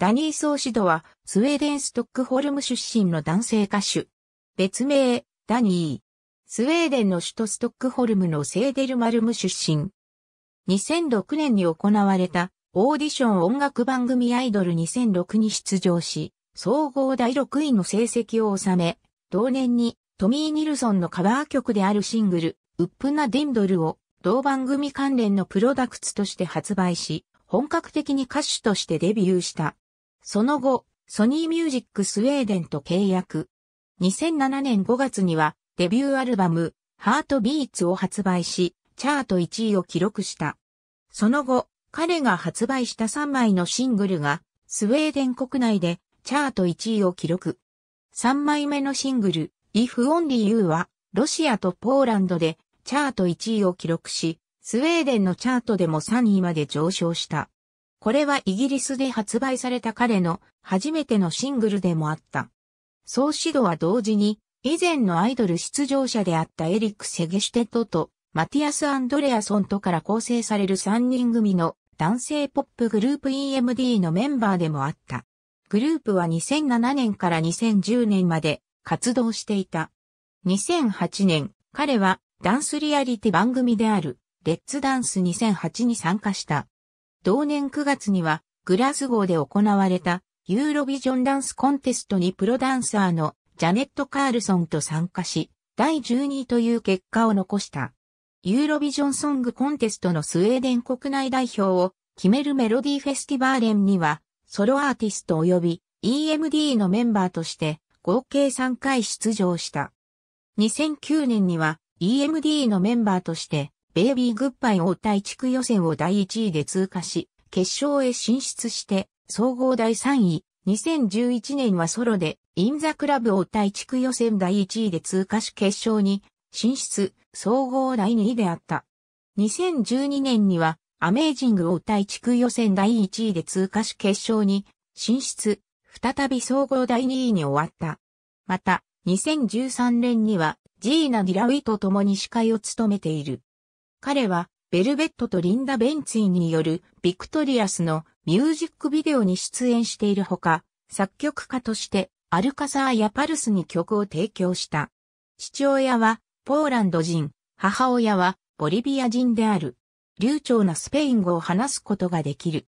ダニー・ソーシドは、スウェーデン・ストックホルム出身の男性歌手。別名、ダニー。スウェーデンの首都ストックホルムのセーデルマルム出身。2006年に行われたオーディション音楽番組アイドル2006に出場し、総合第6位の成績を収め、同年にトミー・ニルソンのカバー曲であるシングル、ウップナ・ディンドルを同番組関連のプロダクツとして発売し、本格的に歌手としてデビューした。その後、ソニーミュージックスウェーデンと契約。2007年5月にはデビューアルバム、ハートビーツを発売し、チャート1位を記録した。その後、彼が発売した3枚のシングルが、スウェーデン国内でチャート1位を記録。3枚目のシングル、If Only You は、ロシアとポーランドでチャート1位を記録し、スウェーデンのチャートでも3位まで上昇した。これはイギリスで発売された彼の初めてのシングルでもあった。総指導は同時に、以前のアイドル出場者であったエリック・セゲシュテッドとマティアス・アンドレアソンとから構成される3人組の男性ポップグループ EMD のメンバーでもあった。グループは2007年から2010年まで活動していた。2008年、彼はダンスリアリティ番組であるレッツダンス2008に参加した。同年9月には、グラスゴーで行われた、ユーロビジョンダンスコンテストにプロダンサーのジャネット・カールソンと参加し、第12位という結果を残した。ユーロビジョンソングコンテストのスウェーデン国内代表を決めるメロディフェスティバーレンには、ソロアーティスト及び EMD のメンバーとして合計3回出場した。2009年には EMD のメンバーとしてベイビーグッバイを対地区予選を第1位で通過し、決勝へ進出して、総合第3位、2011年はソロで、インザクラブを対地区予選第1位で通過し決勝に、進出、総合第2位であった。2012年には、アメージングを対地区予選第1位で通過し決勝に、進出、再び総合第2位に終わった。また、2013年には、ジーナ・ディラウィと共に司会を務めている。彼はベルベットとリンダ・ベンツィによるビクトリアスのミュージックビデオに出演しているほか、作曲家としてアルカサーやパルスに曲を提供した。父親はポーランド人、母親はボリビア人である。流暢なスペイン語を話すことができる。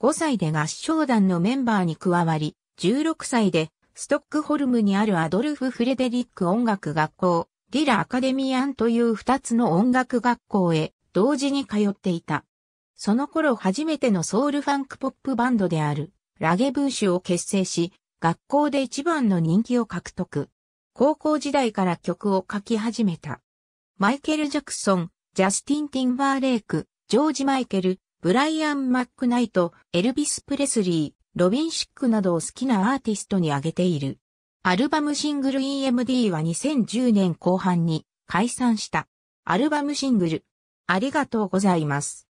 5歳で合唱団のメンバーに加わり、16歳でストックホルムにあるアドルフ・フレデリック音楽学校ディラ・アカデミアンという二つの音楽学校へ同時に通っていた。その頃初めてのソウルファンクポップバンドであるラゲブーシュを結成し、学校で一番の人気を獲得。高校時代から曲を書き始めた。マイケル・ジャクソン、ジャスティン・ティンバーレイク、ジョージ・マイケル、ブライアン・マックナイト、エルビス・プレスリー、ロビン・シックなどを好きなアーティストに挙げている。アルバムシングル EMD は2010年後半に解散した。アルバムシングル。ありがとうございます。